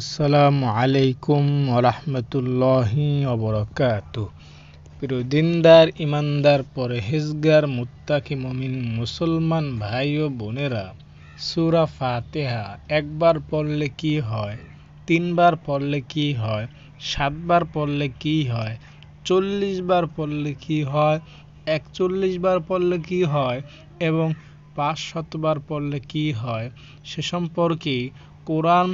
আসসালামু আলাইকুম ওরহমতুল্লাহি অবরকাত প্রিয় দিনদার ইমানদার পরহেজগার মুত্তাকি মমিন মুসলমান ভাই ও বোনেরা সুরা ফাতেহা একবার পড়লে কি হয় তিনবার পড়লে কি হয় সাতবার পড়লে কি হয় চল্লিশ বার পড়লে কি হয় একচল্লিশ বার পড়লে কি হয় এবং পাঁচ শতবার পড়লে কি হয় সে সম্পর্কে কোরআন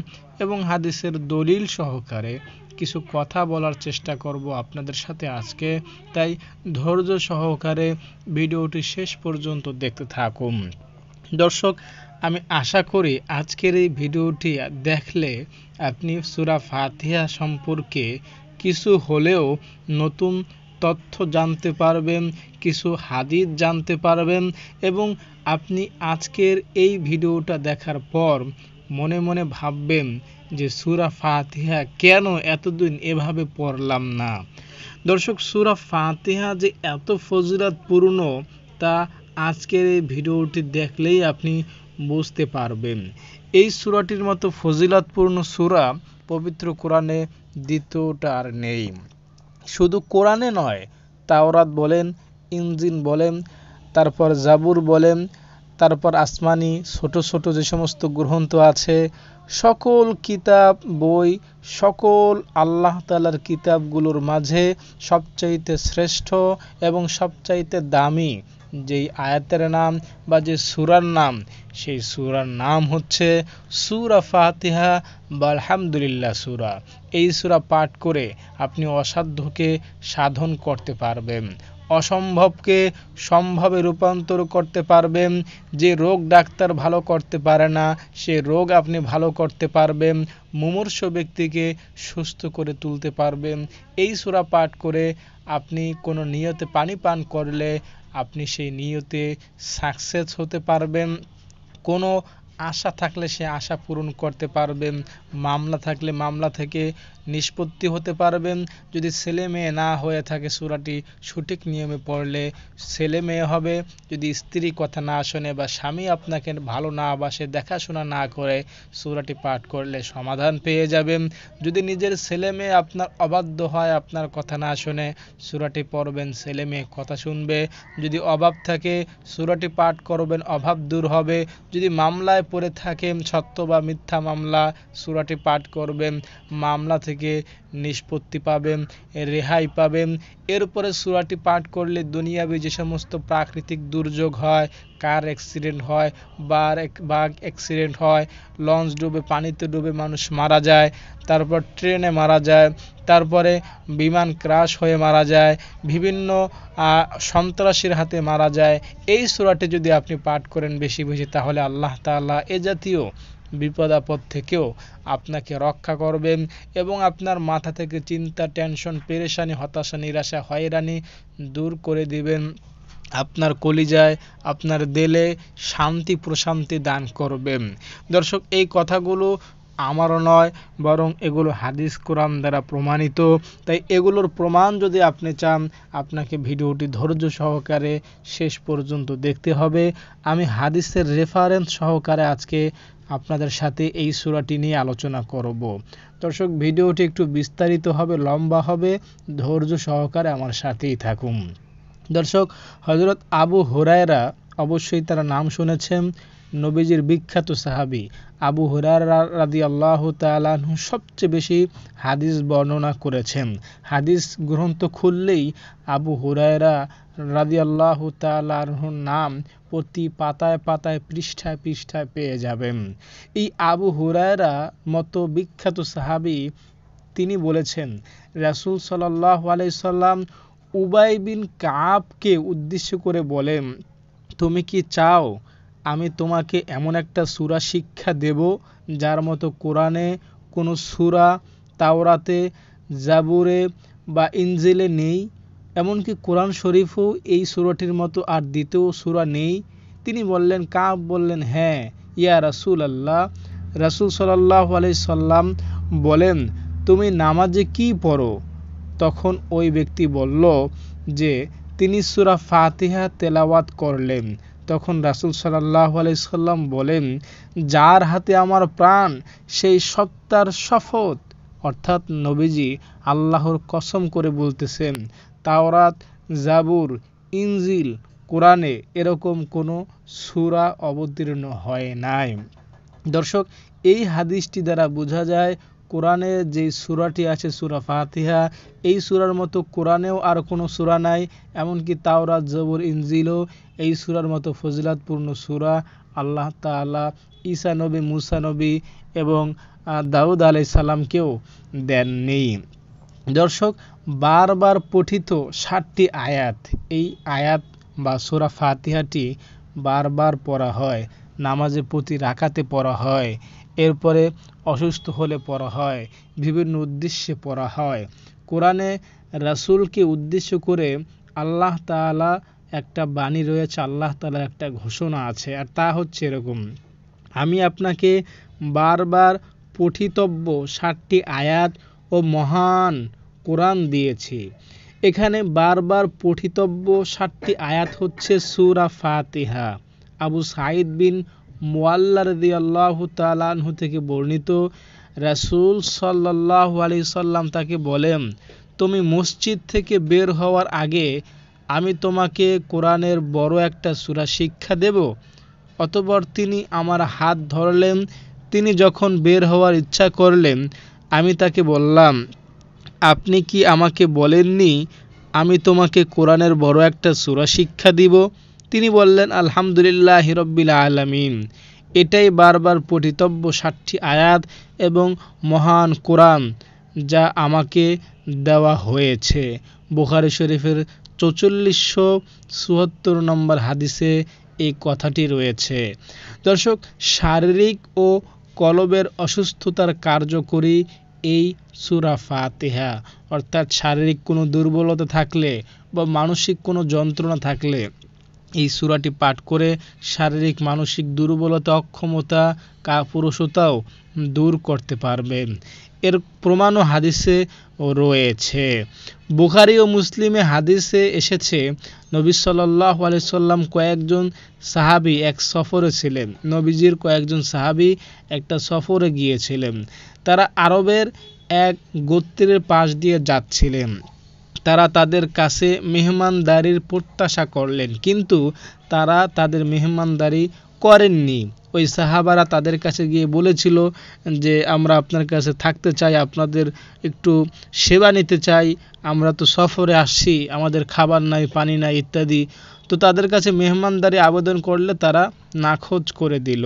এবং হাদিসের দলিল সহকারে কিছু কথা বলার চেষ্টা করব আপনাদের সাথে আজকে তাই ধৈর্য সহকারে ভিডিওটি শেষ পর্যন্ত দেখতে থাকুন দর্শক আমি আশা করি আজকের এই ভিডিওটি দেখলে আপনি সুরা ফাতিহা সম্পর্কে কিছু হলেও নতুন তথ্য জানতে পারবেন কিছু হাদিস জানতে পারবেন এবং আপনি আজকের এই ভিডিওটা দেখার পর মনে মনে ভাববেন যে সুরা ফাতিহা কেন এতদিন এভাবে পড়লাম না দর্শক সুরা ফাতিহা যে এত ফজিলত পূর্ণ তা আজকের এই ভিডিওটি দেখলেই আপনি বুঝতে পারবেন এই সুরাটির মতো ফজিলতপূর্ণ সুরা পবিত্র কোরআনে দ্বিতীয়টা আর নেই শুধু কোরআনে নয় তাওরাত বলেন ইঞ্জিন বলেন তারপর জাবুর বলেন তারপর আসমানি ছোট ছোট যে সমস্ত গ্রন্থ আছে সকল কিতাব বই সকল আল্লাহ তালার কিতাবগুলোর মাঝে সবচাইতে শ্রেষ্ঠ এবং সবচাইতে দামি যেই আয়াতের নাম বা যে সুরার নাম সেই সুরার নাম হচ্ছে সুরা ফাতিহা বা আলহামদুলিল্লাহ সুরা এই সুরা পাঠ করে আপনি অসাধ্যকে সাধন করতে পারবেন অসম্ভবকে সম্ভবে রূপান্তর করতে পারবেন যে রোগ ডাক্তার ভালো করতে পারে না সে রোগ আপনি ভালো করতে পারবেন মুমূর্ষ ব্যক্তিকে সুস্থ করে তুলতে পারবেন এই সুরা পাঠ করে আপনি কোনো নিয়তে পানি পান করলে আপনি সেই নিয়তে সাকসেস হতে পারবেন কোনো আশা থাকলে সে আশা পূরণ করতে পারবেন মামলা থাকলে মামলা থেকে নিষ্পত্তি হতে পারবেন যদি ছেলে মেয়ে না হয়ে থাকে সুরাটি সঠিক নিয়মে পড়লে ছেলে মেয়ে হবে যদি স্ত্রী কথা না শোনে বা স্বামী আপনাকে ভালো না বাসে দেখাশোনা না করে সুরাটি পাঠ করলে সমাধান পেয়ে যাবেন যদি নিজের ছেলে মেয়ে আপনার অবাধ্য হয় আপনার কথা না শোনে সুরাটি পড়বেন ছেলে মেয়ে কথা শুনবে যদি অভাব থাকে সুরাটি পাঠ করবেন অভাব দূর হবে যদি মামলায় পড়ে থাকেন সত্য বা মিথ্যা মামলা সুরাটি পাঠ করবেন মামলা থেকে থেকে নিষ্পত্তি পাবেন রেহাই পাবেন এরপরে সুরাটি পাঠ করলে দুনিয়াবি যে সমস্ত প্রাকৃতিক দুর্যোগ হয় কার অ্যাক্সিডেন্ট হয় বার বাঘ অ্যাক্সিডেন্ট হয় লঞ্চ ডুবে পানিতে ডুবে মানুষ মারা যায় তারপর ট্রেনে মারা যায় তারপরে বিমান ক্রাশ হয়ে মারা যায় বিভিন্ন সন্ত্রাসীর হাতে মারা যায় এই সুরাটি যদি আপনি পাঠ করেন বেশি বেশি তাহলে আল্লাহ তাআলা এ জাতীয় বিপদ আপদ থেকেও আপনাকে রক্ষা করবেন এবং আপনার মাথা থেকে চিন্তা টেনশন পেরেশানি হতাশা নিরাশা হয়রানি দূর করে দিবেন আপনার কলিজায় আপনার দেলে শান্তি প্রশান্তি দান করবেন দর্শক এই কথাগুলো আমারও নয় বরং এগুলো হাদিস কোরআন দ্বারা প্রমাণিত তাই এগুলোর প্রমাণ যদি আপনি চান আপনাকে ভিডিওটি ধৈর্য সহকারে শেষ পর্যন্ত দেখতে হবে আমি হাদিসের রেফারেন্স সহকারে আজকে আপনাদের সাথে এই সুরাটি নিয়ে আলোচনা করব দর্শক ভিডিওটি একটু বিস্তারিত হবে লম্বা হবে ধৈর্য সহকারে আমার সাথেই থাকুন দর্শক হজরত আবু হোরায়রা অবশ্যই তারা নাম শুনেছেন নবীজির বিখ্যাত সাহাবি আবু হুরার রাদি আল্লাহ তালাহু সবচেয়ে বেশি হাদিস বর্ণনা করেছেন হাদিস গ্রন্থ খুললেই আবু হুরায়রা রাদি আল্লাহ তালাহুর নাম প্রতি পাতায় পাতায় পৃষ্ঠায় পৃষ্ঠায় পেয়ে যাবেন এই আবু হুরায়রা মতো বিখ্যাত সাহাবি তিনি বলেছেন রাসুল সাল্লাহ আলাইসাল্লাম উবাই বিন কাবকে উদ্দেশ্য করে বলেন তুমি কি চাও আমি তোমাকে এমন একটা সূরা শিক্ষা দেব যার মতো কোরআনে কোনো সুরা তাওরাতে জাবুরে বা ইঞ্জিলে নেই এমনকি কোরআন শরীফও এই সূরাটির মতো আর দ্বিতীয় সুরা নেই তিনি বললেন কা বললেন হ্যাঁ ইয়া রাসুল আল্লাহ রাসুল সাল্লাহ সাল্লাম বলেন তুমি নামাজে কি পড়ো তখন ওই ব্যক্তি বলল যে তিনি সুরা ফাতিহা তেলাওয়াত করলেন তখন রাসুল সাল্লাহ আলাইসাল্লাম বলেন যার হাতে আমার প্রাণ সেই সত্তার শপথ অর্থাৎ নবীজি আল্লাহর কসম করে বলতেছেন তাওরাত জাবুর ইনজিল কোরআনে এরকম কোনো সুরা অবতীর্ণ হয় নাই দর্শক এই হাদিসটি দ্বারা বোঝা যায় কোরআনে যে সুরাটি আছে সুরা ফাতিহা এই সুরার মতো কোরআনেও আর কোনো সুরা নাই এমনকি তাওরাত জবর ইনজিলও এই সুরার মতো ফজিলাতপূর্ণ সুরা আল্লাহ তালা ঈসা নবী মুসা নবী এবং দাউদ আলাই সালামকেও দেননি দর্শক বারবার পঠিত ষাটটি আয়াত এই আয়াত বা সুরা ফাতিহাটি বারবার পড়া হয় নামাজে প্রতি রাখাতে পড়া হয় এরপরে অসুস্থ হলে পড়া হয় বিভিন্ন উদ্দেশ্যে পড়া হয় কোরআনে রাসুলকে উদ্দেশ্য করে আল্লাহ তালা একটা বাণী রয়েছে আল্লাহ তালার একটা ঘোষণা আছে আর তা হচ্ছে এরকম আমি আপনাকে বারবার পঠিতব্য ষাটটি আয়াত ও মহান কোরআন দিয়েছি এখানে বারবার পঠিতব্য ষাটটি আয়াত হচ্ছে সুরা ফাতিহা আবু সাঈদ বিন রদি আল্লাহ তালাহু থেকে বর্ণিত রাসুল সাল্লাহ আলি সাল্লাম তাকে বলেন তুমি মসজিদ থেকে বের হওয়ার আগে আমি তোমাকে কোরআনের বড় একটা সুরা শিক্ষা দেব অতপর তিনি আমার হাত ধরলেন তিনি যখন বের হওয়ার ইচ্ছা করলেন আমি তাকে বললাম আপনি কি আমাকে বলেননি আমি তোমাকে কোরআনের বড় একটা সুরা শিক্ষা দিব তিনি বললেন আলহামদুলিল্লাহ হিরব্বিল আলমিন এটাই বারবার পঠিতব্য ষাটটি আয়াত এবং মহান কোরআন যা আমাকে দেওয়া হয়েছে বুখারি শরীফের চৌচল্লিশশো চুয়াত্তর নম্বর হাদিসে এই কথাটি রয়েছে দর্শক শারীরিক ও কলবের অসুস্থতার কার্যকরী এই সুরা ফাতেহা অর্থাৎ শারীরিক কোনো দুর্বলতা থাকলে বা মানসিক কোনো যন্ত্রণা থাকলে এই সূরাটি পাঠ করে শারীরিক মানসিক দুর্বলতা অক্ষমতা কাপুরুষতাও দূর করতে পারবেন এর প্রমাণও হাদিসে রয়েছে বুখারি ও মুসলিমে হাদিসে এসেছে নবী সাল্লাহ আলিয়াল্লাম কয়েকজন সাহাবি এক সফরে ছিলেন নবীজির কয়েকজন সাহাবি একটা সফরে গিয়েছিলেন তারা আরবের এক গোত্রের পাশ দিয়ে যাচ্ছিলেন তারা তাদের কাছে মেহমানদারির প্রত্যাশা করলেন কিন্তু তারা তাদের মেহমানদারি করেননি ওই সাহাবারা তাদের কাছে গিয়ে বলেছিল যে আমরা আপনার কাছে থাকতে চাই আপনাদের একটু সেবা নিতে চাই আমরা তো সফরে আসছি আমাদের খাবার নাই পানি নাই ইত্যাদি তো তাদের কাছে মেহমানদারি আবেদন করলে তারা নাখোঁজ করে দিল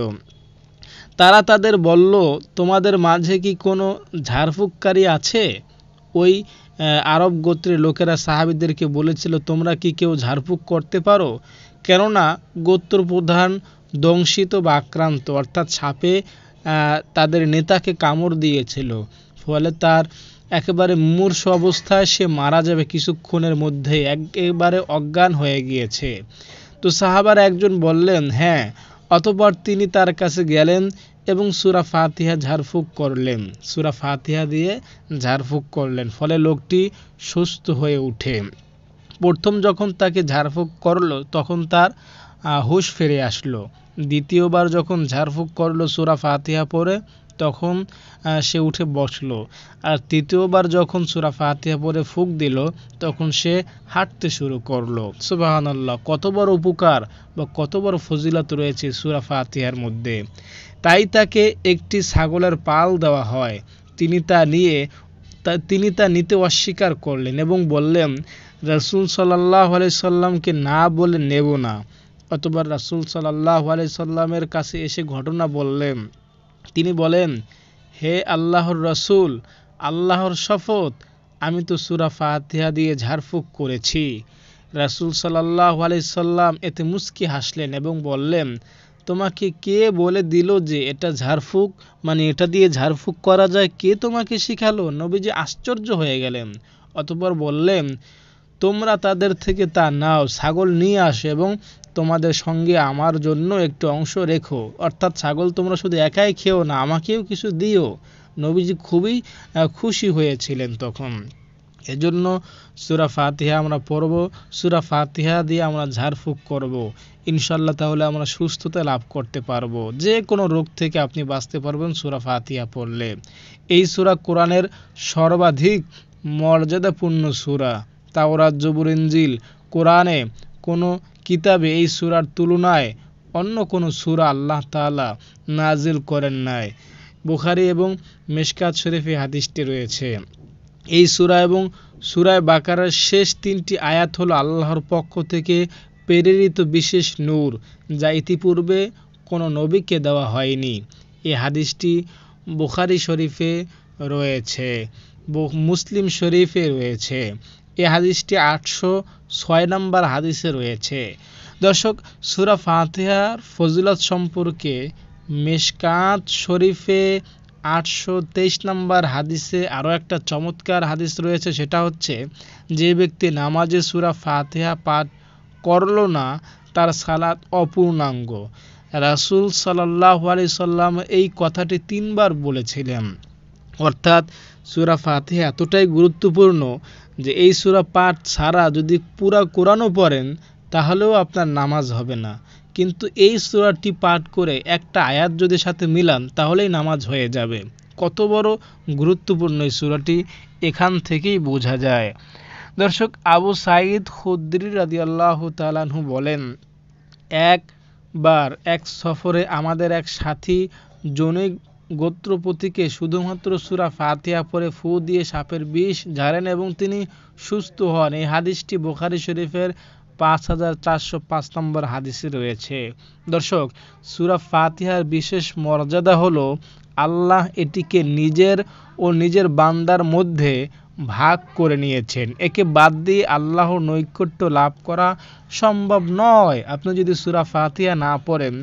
তারা তাদের বলল তোমাদের মাঝে কি কোনো ঝাড়ফুঁককারী আছে ওই আরব গোত্রের লোকেরা সাহাবিদেরকে বলেছিল তোমরা কি কেউ ঝাড়ফুঁক করতে পারো কেননা গোত্র প্রধান দংশিত বা আক্রান্ত অর্থাৎ সাপে তাদের নেতাকে কামড় দিয়েছিল ফলে তার একেবারে মূর্ষ অবস্থায় সে মারা যাবে কিছুক্ষণের মধ্যে একেবারে অজ্ঞান হয়ে গিয়েছে তো সাহাবার একজন বললেন হ্যাঁ অতপর তিনি তার কাছে গেলেন এবং সুরা ফাতিহা ঝাড়ফুঁক করলেন সুরা ফাতিহা দিয়ে ঝাড়ফুঁক করলেন ফলে লোকটি সুস্থ হয়ে উঠে প্রথম যখন তাকে ঝাড়ফুঁক করলো তখন তার হুশ ফিরে আসলো দ্বিতীয়বার যখন ঝাড়ফুঁক করলো সুরা ফাতিহা পরে তখন সে উঠে বসল আর তৃতীয়বার যখন সুরা ফাতিহা পরে ফুক দিল তখন সে হাঁটতে শুরু করলো সুবাহানাল্লাহ কত বড় উপকার বা কত বড় ফজিলত রয়েছে সুরা ফাতিহার মধ্যে তাই তাকে একটি ছাগলের পাল দেওয়া হয় তিনি তা নিয়ে তিনি তা নিতে অস্বীকার করলেন এবং বললেন রসুল সাল্লাহ সাল্লামকে না বলে নেব না অতবার রাসুল সাল্লাহ আলি সাল্লামের কাছে এসে ঘটনা বললেন তিনি বলেন হে আল্লাহর রসুল আল্লাহর শপথ আমি তো সুরা ফাতিহা দিয়ে ঝাড়ফুঁক করেছি রাসুল সাল্লাহ সাল্লাম এতে মুস্কি হাসলেন এবং বললেন তোমাকে কে বলে দিল যে এটা ঝাড়ফুঁক মানে এটা দিয়ে ঝাড়ফুঁক করা যায় কে তোমাকে শিখালো নবীজি আশ্চর্য হয়ে গেলেন অতপর বললেন তোমরা তাদের থেকে তা নাও ছাগল নিয়ে আসো এবং তোমাদের সঙ্গে আমার জন্য একটু অংশ রেখো অর্থাৎ ছাগল তোমরা শুধু একাই খেও না আমাকেও কিছু দিও নবীজি খুবই খুশি হয়েছিলেন তখন এজন্য সুরা ফাতিহা আমরা পড়ব সুরা ফাতিহা দিয়ে আমরা ঝাড়ফুঁক করব। ইনশাল্লাহ তাহলে আমরা সুস্থতা লাভ করতে পারব যে কোনো রোগ থেকে আপনি বাঁচতে পারবেন সুরা ফাতিহা পড়লে এই সুরা কোরআনের সর্বাধিক মর্যাদাপূর্ণ সুরা তাওরাত জবুর ইঞ্জিল কোরআনে কোনো কিতাবে এই সুরার তুলনায় অন্য কোন সুরা আল্লাহ তালা নাজিল করেন নাই বুখারি এবং মেশকাত শরীফে হাদিসটি রয়েছে এই সুরা এবং সুরায় বাকারার শেষ তিনটি আয়াত হল আল্লাহর পক্ষ থেকে প্রেরিত বিশেষ নূর যা ইতিপূর্বে কোনো নবীকে দেওয়া হয়নি এই হাদিসটি বুখারি শরীফে রয়েছে মুসলিম শরীফে রয়েছে এ হাদিসটি আটশো ছয় নম্বর হাদিসে রয়েছে দর্শক সুরা ফাতেহার ফজিলত সম্পর্কে মেশকাত শরীফে আটশো তেইশ নম্বর হাদিসে আরও একটা চমৎকার হাদিস রয়েছে সেটা হচ্ছে যে ব্যক্তি নামাজে সুরা ফাতেহা পাঠ করল না তার সালাত অপূর্ণাঙ্গ রাসুল সাল্লাহ আলি সাল্লাম এই কথাটি তিনবার বলেছিলেন অর্থাৎ সুরা ফাতেহা এতটাই গুরুত্বপূর্ণ যে এই সুরা পাঠ ছাড়া যদি পুরা কোরআনও পড়েন তাহলেও আপনার নামাজ হবে না কিন্তু এই সুরাটি পাঠ করে একটা আয়াত যদি সাথে মিলান তাহলেই নামাজ হয়ে যাবে কত বড় গুরুত্বপূর্ণ এই সুরাটি এখান থেকেই বোঝা যায় দর্শক আবু সাইদ খুদ্রি আল্লাহ তালানহু বলেন একবার এক সফরে আমাদের এক সাথী জনৈক গোত্রপতিকে শুধুমাত্র সুরা ফাতিহা পরে ফু দিয়ে সাপের বিষ ঝাড়েন এবং তিনি সুস্থ হন এই হাদিসটি বোখারি শরীফের পাঁচ হাজার চারশো পাঁচ নম্বর হাদিসে রয়েছে দর্শক সুরা ফাতিহার বিশেষ মর্যাদা হলো আল্লাহ এটিকে নিজের ও নিজের বান্দার মধ্যে ভাগ করে নিয়েছেন একে বাদ দিয়ে আল্লাহ নৈকট্য লাভ করা সম্ভব নয় আপনি যদি সুরা ফাতিহা না পড়েন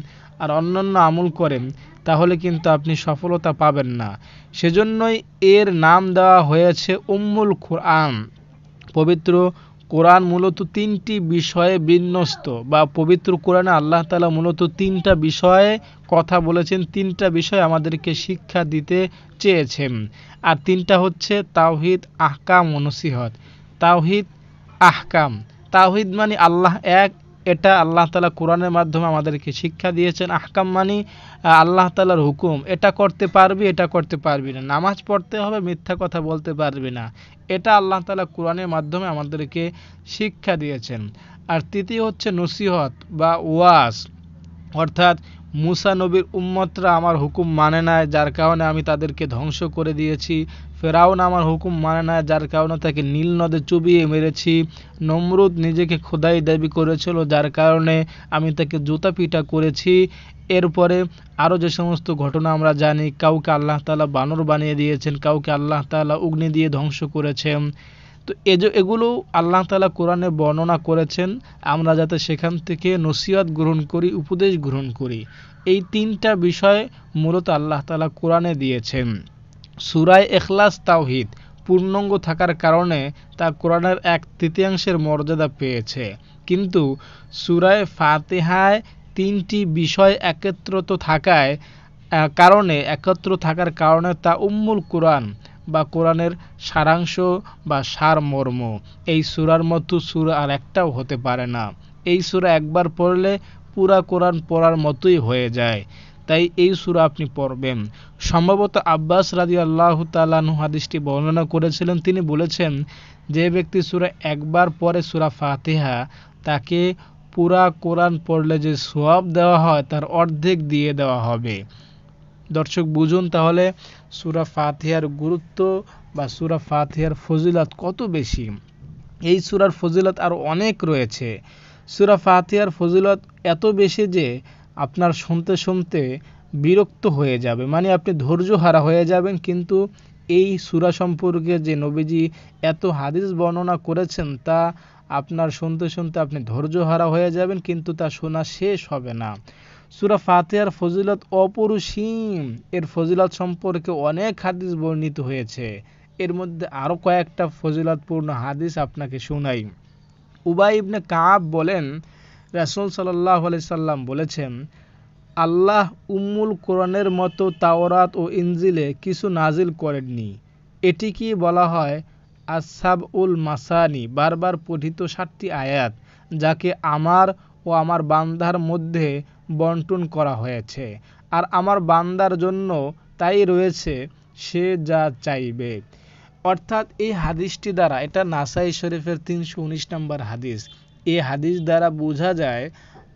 আর অন্যান্য আমল করেন তাহলে কিন্তু আপনি সফলতা পাবেন না সেজন্যই এর নাম দেওয়া হয়েছে উম্মুল কোরআন পবিত্র কোরআন মূলত তিনটি বিষয়ে বিন্যস্ত বা পবিত্র কোরআনে আল্লাহ তালা মূলত তিনটা বিষয়ে কথা বলেছেন তিনটা বিষয় আমাদেরকে শিক্ষা দিতে চেয়েছেন আর তিনটা হচ্ছে তাওহিদ আহকাম অনুসিহত তাওহিদ আহকাম তাওহিদ মানে আল্লাহ এক এটা আল্লাহ তালা কোরআনের মাধ্যমে আমাদেরকে শিক্ষা দিয়েছেন আহকাম মানি আল্লাহ তালার হুকুম এটা করতে পারবি এটা করতে পারবি না নামাজ পড়তে হবে মিথ্যা কথা বলতে পারবি না এটা আল্লাহ তালা কোরআনের মাধ্যমে আমাদেরকে শিক্ষা দিয়েছেন আর তৃতীয় হচ্ছে নসিহত বা ওয়াস অর্থাৎ মুসা নবীর উম্মতরা আমার হুকুম মানে নাই যার কারণে আমি তাদেরকে ধ্বংস করে দিয়েছি ফেরাউন আমার হুকুম মানে নাই যার কারণে তাকে নীল নদে চুবিয়ে মেরেছি নমরুদ নিজেকে খোদাই দাবি করেছিল যার কারণে আমি তাকে জুতা পিটা করেছি এরপরে আরও যে সমস্ত ঘটনা আমরা জানি কাউকে আল্লাহ তালা বানর বানিয়ে দিয়েছেন কাউকে আল্লাহ তালা অগ্নি দিয়ে ধ্বংস করেছেন তো এগুলো আল্লাহ তালা কোরআনে বর্ণনা করেছেন আমরা যাতে সেখান থেকে নসিহত গ্রহণ করি উপদেশ গ্রহণ করি এই তিনটা বিষয় মূলত আল্লাহ তালা কোরআনে দিয়েছেন সুরায় এখলাস তাওহিদ পূর্ণাঙ্গ থাকার কারণে তা কোরআনের এক তৃতীয়াংশের মর্যাদা পেয়েছে কিন্তু সুরায় ফাতেহায় তিনটি বিষয় একত্রত থাকায় কারণে একত্র থাকার কারণে তা উম্মুল কোরআন বা কোরআনের সারাংশ বা সার মর্ম এই সুরার মতো সুর আর একটাও হতে পারে না এই সুরা একবার পড়লে পুরা কোরআন পড়ার মতোই হয়ে যায় তাই এই সুরা আপনি পড়বেন সম্ভবত আব্বাস রাজি আল্লাহ তালু হাদিসটি বর্ণনা করেছিলেন তিনি বলেছেন যে ব্যক্তি সুরা একবার পরে সুরা ফাতিহা তাকে পুরা কোরআন পড়লে যে সোয়াব দেওয়া হয় তার অর্ধেক দিয়ে দেওয়া হবে দর্শক বুঝুন তাহলে সুরা ফাতিহার গুরুত্ব বা সুরা ফাতিহার ফজিলত কত বেশি এই সুরার ফজিলত আর অনেক রয়েছে সুরা ফাতিহার ফজিলত এত বেশি যে আপনার শুনতে শুনতে বিরক্ত হয়ে যাবে মানে আপনি ধৈর্য হারা হয়ে যাবেন কিন্তু এই সুরা সম্পর্কে যে নবীজি এত হাদিস বর্ণনা করেছেন তা আপনার শুনতে শুনতে আপনি ধৈর্য হারা হয়ে যাবেন কিন্তু তা শোনা শেষ হবে না সুরা ফাতেহার ফজিলত অপরুসীম এর ফজিলত সম্পর্কে অনেক হাদিস বর্ণিত হয়েছে এর মধ্যে আরও কয়েকটা ফজিলতপূর্ণ হাদিস আপনাকে শোনাই উবাইবনে কাব বলেন রাসুল সাল্লাহ সাল্লাম বলেছেন আল্লাহ উম্মুল কোরআনের মতো তাওরাত ও ইনজিলে কিছু নাজিল করেননি এটি কি বলা হয় আসাব উল মাসানি বারবার পঠিত সাতটি আয়াত যাকে আমার ও আমার বান্ধার মধ্যে বন্টন করা হয়েছে আর আমার বান্দার জন্য তাই রয়েছে সে যা চাইবে অর্থাৎ এই হাদিসটি দ্বারা এটা নাসাই শরীফের তিনশো উনিশ নম্বর হাদিস এই হাদিস দ্বারা বোঝা যায়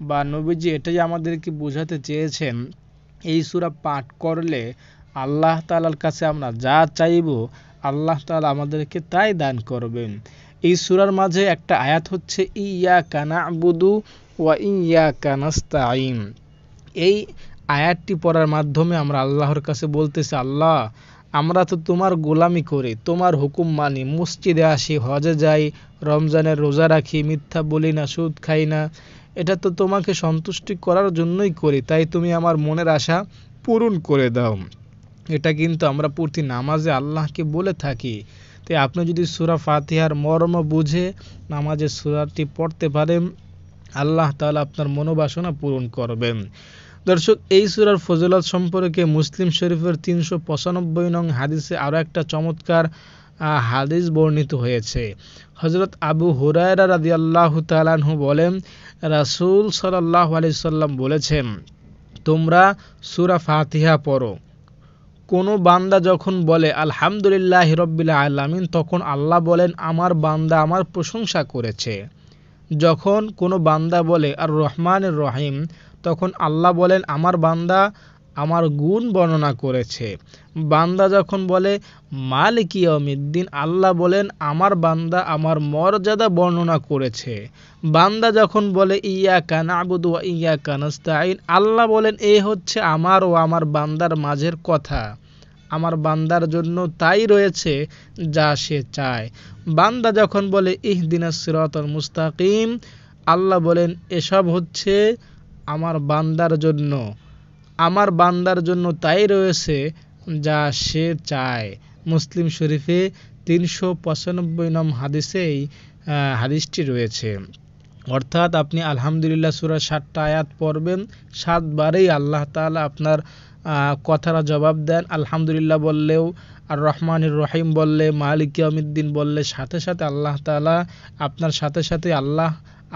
বা নবীজি এটাই আমাদেরকে বোঝাতে চেয়েছেন এই সুরা পাঠ করলে আল্লাহ তালার কাছে আমরা যা চাইব আল্লাহ তালা আমাদেরকে তাই দান করবেন এই সুরার মাঝে একটা আয়াত হচ্ছে ইয়া কানা বুদু ওয়া ইয়াকা এই আয়াতটি পড়ার মাধ্যমে আমরা আল্লাহর কাছে বলতেছি আল্লাহ আমরা তো তোমার গোলামি করি তোমার হুকুম মানি মসজিদে আসি হজে যাই রমজানের রোজা রাখি মিথ্যা বলি না সুদ খাই না এটা তো তোমাকে সন্তুষ্টি করার জন্যই করি তাই তুমি আমার মনের আশা পূরণ করে দাও এটা কিন্তু আমরা প্রতি নামাজে আল্লাহকে বলে থাকি তাই আপনি যদি সুরা ফাতিহার মর্ম বুঝে নামাজের সুরাটি পড়তে পারেন আল্লাহ তালা আপনার মনোবাসনা পূরণ করবেন দর্শক এই সুরার ফজলাত সম্পর্কে মুসলিম শরীফের তিনশো পঁচানব্বই নং হাদিসে আরও একটা চমৎকার হাদিস বর্ণিত হয়েছে হজরত আবু হুরায়রা রাজি আল্লাহ তালাহু বলেন রাসুল সাল্লাহ আলি সাল্লাম বলেছেন তোমরা সুরা ফাতিহা পড়ো কোনো বান্দা যখন বলে আলহামদুলিল্লাহ হিরব্বিল্লা আলামিন তখন আল্লাহ বলেন আমার বান্দা আমার প্রশংসা করেছে যখন কোনো বান্দা বলে আর রহমান রহিম তখন আল্লাহ বলেন আমার বান্দা আমার গুণ বর্ণনা করেছে বান্দা যখন বলে মালিক ইয়মিদ্দিন আল্লাহ বলেন আমার বান্দা আমার মর্যাদা বর্ণনা করেছে বান্দা যখন বলে ইয়া কান আবুদু ইয়া কানস্তাইন আল্লাহ বলেন এ হচ্ছে আমার ও আমার বান্দার মাঝের কথা আমার বান্দার জন্য তাই রয়েছে যা সে চায় বান্দা যখন বলে ইহ সিরাতল মুস্তাকিম আল্লাহ বলেন এসব হচ্ছে আমার বান্দার জন্য আমার বান্দার জন্য তাই রয়েছে যা সে চায় মুসলিম শরীফে তিনশো পঁচানব্বই নম হাদিসেই হাদিসটি রয়েছে অর্থাৎ আপনি আলহামদুলিল্লাহ সুরা সাতটা আয়াত পড়বেন সাতবারেই আল্লাহ তালা আপনার কথারা জবাব দেন আলহামদুলিল্লাহ বললেও আর রহমানুর রহিম বললে মালিক ইয়ামিদ্দিন বললে সাথে সাথে আল্লাহ তালা আপনার সাথে সাথে আল্লাহ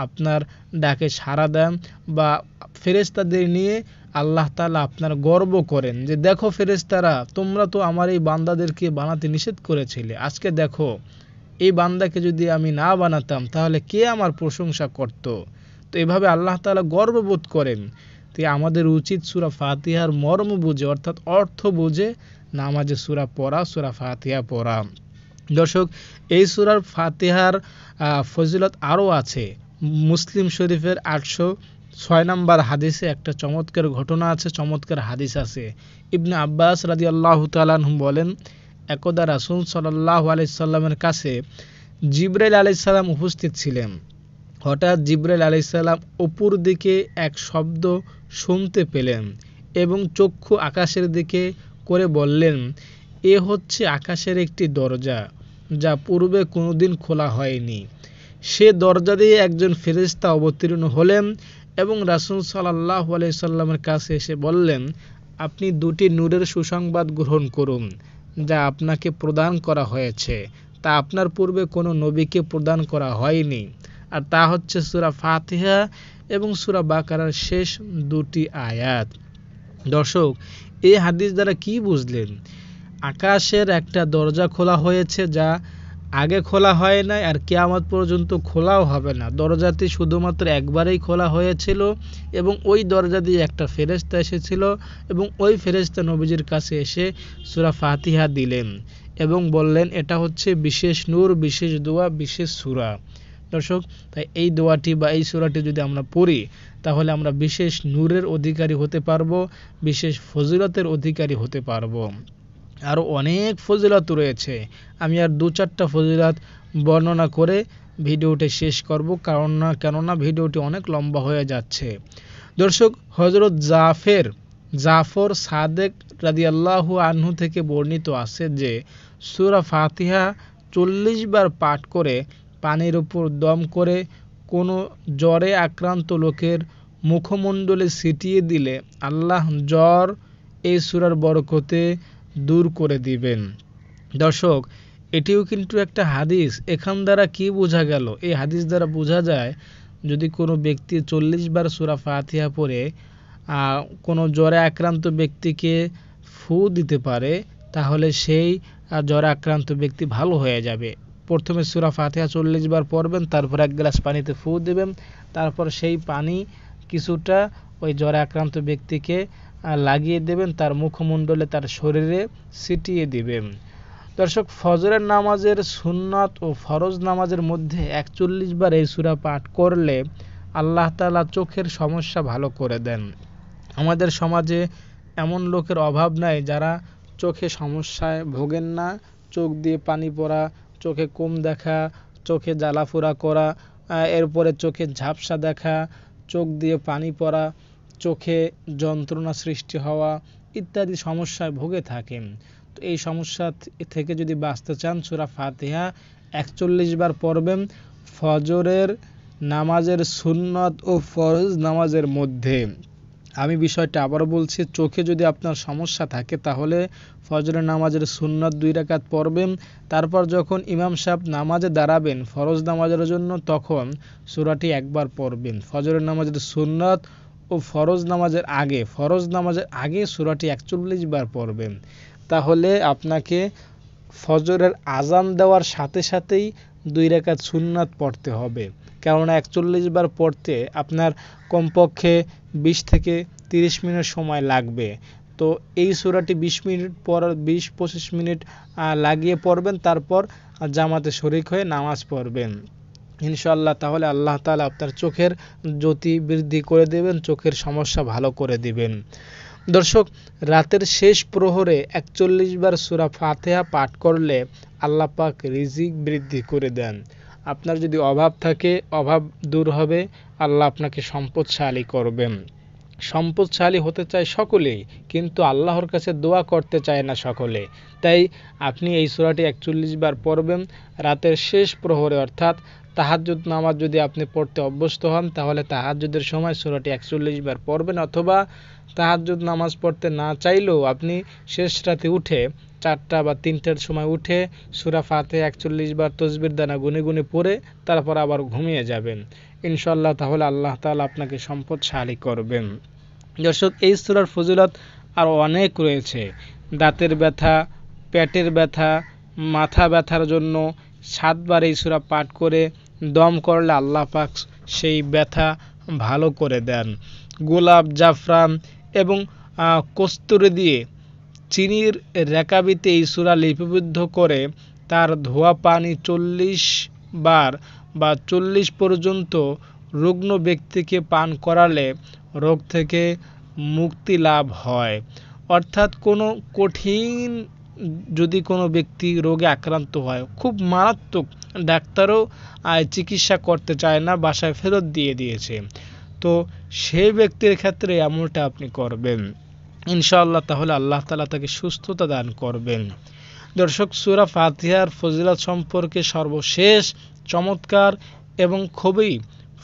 আপনার ডাকে সাড়া দেন বা ফেরেস্তাদের নিয়ে আল্লাহ তালা আপনার গর্ব করেন যে দেখো ফেরেস্তারা তোমরা তো আমার এই বান্দাদেরকে বানাতে নিষেধ করেছিলে আজকে দেখো এই বান্দাকে যদি আমি না বানাতাম তাহলে কে আমার প্রশংসা করত তো এভাবে আল্লাহ তালা গর্ববোধ করেন তে আমাদের উচিত সুরা ফাতিহার মর্ম বুঝে অর্থাৎ অর্থ বুঝে নামাজে সুরা পড়া সুরা ফাতিহা পড়া দর্শক এই সুরার ফাতিহার ফজিলত আরও আছে মুসলিম শরীফের আটশো ছয় নম্বর হাদিসে একটা চমৎকার ঘটনা আছে চমৎকার হাদিস আছে ইবনে আব্বাস রাজি আল্লাহ তালু বলেন একদা রাসুল সাল্লাহ আলাইসাল্লামের কাছে জিব্রাইল আলাইসাল্লাম উপস্থিত ছিলেন হঠাৎ জিব্রাইল আলাইসাল্লাম অপুর দিকে এক শব্দ শুনতে পেলেন এবং চক্ষু আকাশের দিকে করে বললেন এ হচ্ছে আকাশের একটি দরজা যা পূর্বে কোনোদিন খোলা হয়নি সে দরজা দিয়ে একজন ফেরেস্তা অবতীর্ণ হলেন এবং রাসুল সাল্লাহ আলাইসাল্লামের কাছে এসে বললেন আপনি দুটি নূরের সুসংবাদ গ্রহণ করুন যা আপনাকে প্রদান করা হয়েছে তা আপনার পূর্বে কোনো নবীকে প্রদান করা হয়নি আর তা হচ্ছে সুরা ফাতিহা এবং সুরা বাকারার শেষ দুটি আয়াত দর্শক এই হাদিস দ্বারা কি বুঝলেন আকাশের একটা দরজা খোলা হয়েছে যা আগে খোলা হয় নাই আর কেয়ামত পর্যন্ত খোলাও হবে না দরজাটি শুধুমাত্র একবারেই খোলা হয়েছিল এবং ওই দরজা দিয়ে একটা ফেরেস্তা এসেছিল এবং ওই ফেরেস্তা নবীজির কাছে এসে সুরা ফাতিহা দিলেন এবং বললেন এটা হচ্ছে বিশেষ নূর বিশেষ দোয়া বিশেষ সুরা দর্শক তাই এই দোয়াটি বা এই সুরাটি যদি আমরা পড়ি তাহলে আমরা বিশেষ নূরের অধিকারী হতে পারবো বিশেষ ফজিলতের অধিকারী হতে পারবো আরও অনেক ফজিলত রয়েছে আমি আর দু চারটা ফজিলত বর্ণনা করে ভিডিওটি শেষ করব কারণ না কেননা ভিডিওটি অনেক লম্বা হয়ে যাচ্ছে দর্শক হজরত জাফের জাফর সাদেক রাদিয়াল্লাহু আনহু থেকে বর্ণিত আছে যে সুরা ফাতিহা চল্লিশ বার পাঠ করে পানির উপর দম করে কোনো জ্বরে আক্রান্ত লোকের মুখমণ্ডলে ছিটিয়ে দিলে আল্লাহ জ্বর এই সুরার বরকতে দূর করে দিবেন দর্শক এটিও কিন্তু একটা হাদিস এখান দ্বারা কি বোঝা গেল এই হাদিস দ্বারা বোঝা যায় যদি কোনো ব্যক্তি চল্লিশ বার সুরা ফাতিহা পরে কোনো জ্বরে আক্রান্ত ব্যক্তিকে ফু দিতে পারে তাহলে সেই জ্বরে আক্রান্ত ব্যক্তি ভালো হয়ে যাবে প্রথমে সুরা ফাতেহা চল্লিশ বার পড়বেন তারপর এক গ্লাস পানিতে ফু দেবেন তারপর সেই পানি কিছুটা ওই জ্বরে আক্রান্ত ব্যক্তিকে লাগিয়ে দেবেন তার মুখমণ্ডলে তার শরীরে ছিটিয়ে দিবেন দর্শক ফজরের নামাজের সুন্নাত ও ফরজ নামাজের মধ্যে একচল্লিশ বার এই সুরা পাঠ করলে আল্লাহ তালা চোখের সমস্যা ভালো করে দেন আমাদের সমাজে এমন লোকের অভাব নাই যারা চোখে সমস্যায় ভোগেন না চোখ দিয়ে পানি পড়া চোখে কুম দেখা চোখে জ্বালাফোড়া করা এরপরে চোখে ঝাপসা দেখা চোখ দিয়ে পানি পড়া চোখে যন্ত্রণা সৃষ্টি হওয়া ইত্যাদি সমস্যায় ভুগে থাকেন তো এই সমস্যা থেকে যদি বাঁচতে চান সুরা ফাতিহা একচল্লিশ বার পড়বেন ফজরের নামাজের সুন্নত ও ফরজ নামাজের মধ্যে আমি বিষয়টা আবারও বলছি চোখে যদি আপনার সমস্যা থাকে তাহলে ফজরের নামাজের সুন্নত দুই রাকাত পড়বেন তারপর যখন ইমাম সাহেব নামাজে দাঁড়াবেন ফরজ নামাজের জন্য তখন সুরাটি একবার পড়বেন ফজরের নামাজের সুন্নত ও ফরজ নামাজের আগে ফরজ নামাজের আগে সুরাটি একচল্লিশ বার পড়বেন তাহলে আপনাকে ফজরের আজান দেওয়ার সাথে সাথেই দুই রাকাত সুন্নাত পড়তে হবে কেননা একচল্লিশ বার পড়তে আপনার কমপক্ষে বিশ থেকে তিরিশ মিনিট সময় লাগবে তো এই সুরাটি বিশ মিনিট পর বিশ পঁচিশ মিনিট লাগিয়ে পড়বেন তারপর জামাতে শরিক হয়ে নামাজ পড়বেন ইনশাল্লাহ তাহলে আল্লাহ তালা আপনার চোখের জ্যোতি বৃদ্ধি করে দেবেন চোখের সমস্যা ভালো করে দিবেন দর্শক রাতের শেষ প্রহরে একচল্লিশ বার সুরা ফাতেহা পাঠ করলে আল্লাহ পাক রিজিক বৃদ্ধি করে দেন আপনার যদি অভাব থাকে অভাব দূর হবে আল্লাহ আপনাকে সম্পদশালী করবেন সম্পদশালী হতে চায় সকলেই কিন্তু আল্লাহর কাছে দোয়া করতে চায় না সকলে তাই আপনি এই সুরাটি একচল্লিশ বার পড়বেন রাতের শেষ প্রহরে অর্থাৎ তাহাজুদ নামাজ যদি আপনি পড়তে অভ্যস্ত হন তাহলে তাহাজুদের সময় সুরাটি একচল্লিশ বার পড়বেন অথবা তাহাজুদ নামাজ পড়তে না চাইলেও আপনি শেষ রাতে উঠে চারটা বা তিনটার সময় উঠে সুরা ফাতে একচল্লিশ বার তসবির দানা গুনে গুনে পড়ে তারপর আবার ঘুমিয়ে যাবেন ইনশাল্লাহ তাহলে আল্লাহ তালা আপনাকে সম্পদশালী করবেন দর্শক এই সুরার ফজিলত আর অনেক রয়েছে দাঁতের ব্যথা পেটের ব্যথা মাথা ব্যথার জন্য সাতবার এই সুরা পাঠ করে দম করলে আল্লাহ পাক সেই ব্যথা ভালো করে দেন গোলাপ জাফরান এবং কস্তুরী দিয়ে চিনির রেকাবিতে এই সুরা লিপিবদ্ধ করে তার ধোয়া পানি চল্লিশ বার বা চল্লিশ পর্যন্ত রুগ্ন ব্যক্তিকে পান করালে রোগ থেকে মুক্তি লাভ হয় অর্থাৎ কোনো কঠিন যদি কোনো ব্যক্তি রোগে আক্রান্ত হয় খুব মারাত্মক ডাক্তারও চিকিৎসা করতে চায় না বাসায় ফেরত দিয়ে দিয়েছে তো সেই ব্যক্তির ক্ষেত্রে এমনটা আপনি করবেন ইনশাআল্লাহ তাহলে আল্লাহ তালা তাকে সুস্থতা দান করবেন দর্শক সুরা ফাতিহার ফজিলত সম্পর্কে সর্বশেষ চমৎকার এবং খুবই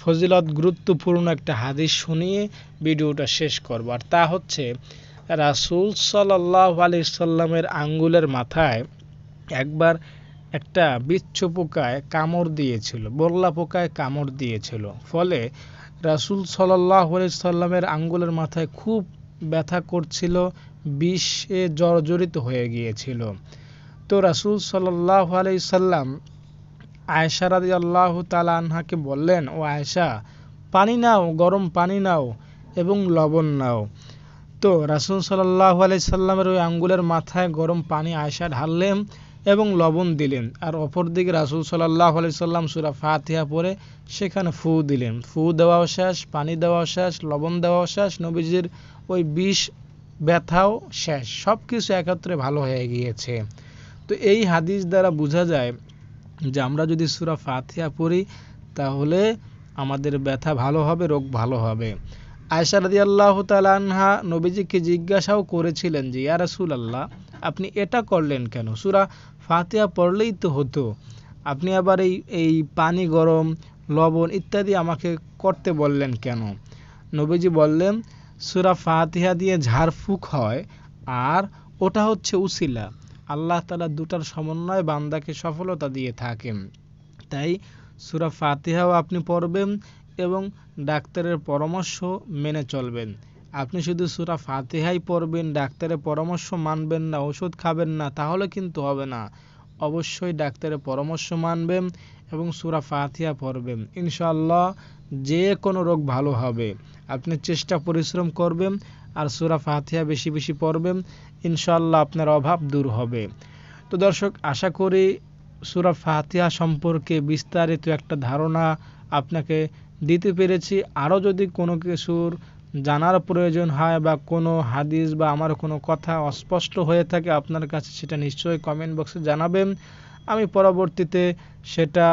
ফজিলত গুরুত্বপূর্ণ একটা হাদিস শুনিয়ে ভিডিওটা শেষ করব আর তা হচ্ছে রাসুল সাল্লাহ আলি সাল্লামের আঙ্গুলের মাথায় একবার একটা বিচ্ছু পোকায় কামড় দিয়েছিল বল্লা পোকায় কামড় দিয়েছিল ফলে রাসুল সাল্লাহ আলি সাল্লামের আঙ্গুলের মাথায় খুব ব্যথা করছিল বিষে জর্জরিত হয়ে গিয়েছিল তো রাসুল সাল্লাহ আলাইসাল্লাম আয়সা রাজি আল্লাহ তালা আনহাকে বললেন ও আয়সা পানি নাও গরম পানি নাও এবং লবণ নাও তো রাসুল সাল্লাহ আলাইসাল্লামের ওই আঙ্গুলের মাথায় গরম পানি আয়সা ঢাললেন এবং লবণ দিলেন আর অপরদিকে রাসুল সাল্লাহ আলাইসাল্লাম সুরা ফাতিহা পরে সেখানে ফু দিলেন ফু দেওয়াও শেষ পানি দেওয়াও শেষ লবণ দেওয়াও শেষ নবীজির ওই বিষ ব্যথাও শেষ সব কিছু একত্রে ভালো হয়ে গিয়েছে তো এই হাদিস দ্বারা বোঝা যায় যে আমরা যদি সুরা ফাতিহা পড়ি তাহলে আমাদের ব্যথা ভালো হবে রোগ ভালো হবে আয়সা রাজি আল্লাহ তালহা নবীজিকে জিজ্ঞাসাও করেছিলেন যে ইয়া রাসুল আল্লাহ আপনি এটা করলেন কেন সুরা ফাতিহা পড়লেই তো হতো আপনি আবার এই এই পানি গরম লবণ ইত্যাদি আমাকে করতে বললেন কেন নবীজি বললেন সুরা ফাতিহা দিয়ে ঝাড়ফুঁক হয় আর ওটা হচ্ছে উসিলা আল্লাহ তালা দুটার সমন্বয় বান্দাকে সফলতা দিয়ে থাকেন তাই সুরা ফাতিহাও আপনি পড়বেন এবং ডাক্তারের পরামর্শ মেনে চলবেন আপনি শুধু সুরা ফাতিহাই পড়বেন ডাক্তারের পরামর্শ মানবেন না ওষুধ খাবেন না তাহলে কিন্তু হবে না অবশ্যই ডাক্তারের পরামর্শ মানবেন এবং সুরা ফাতিহা পড়বেন ইনশাল্লাহ যে কোনো রোগ ভালো হবে আপনি চেষ্টা পরিশ্রম করবেন আর সুরা ফাতিহা বেশি বেশি পড়বেন ইনশাল্লাহ আপনার অভাব দূর হবে তো দর্শক আশা করি সুরা ফাতিহা সম্পর্কে বিস্তারিত একটা ধারণা আপনাকে দিতে পেরেছি আরও যদি কোনো কিছুর জানার প্রয়োজন হয় বা কোনো হাদিস বা আমার কোনো কথা অস্পষ্ট হয়ে থাকে আপনার কাছে সেটা নিশ্চয়ই কমেন্ট বক্সে জানাবেন আমি পরবর্তীতে সেটা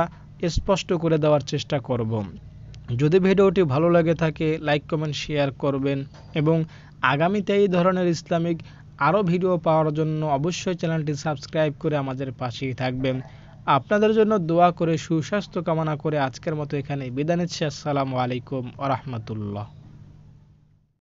স্পষ্ট করে দেওয়ার চেষ্টা করব যদি ভিডিওটি ভালো লাগে থাকে লাইক কমেন্ট শেয়ার করবেন এবং আগামীতে এই ধরনের ইসলামিক আরও ভিডিও পাওয়ার জন্য অবশ্যই চ্যানেলটি সাবস্ক্রাইব করে আমাদের পাশেই থাকবেন আপনাদের জন্য দোয়া করে সুস্বাস্থ্য কামনা করে আজকের মতো এখানে বিদায় নিচ্ছি আসসালামু আলাইকুম আ রহমতুল্লাহ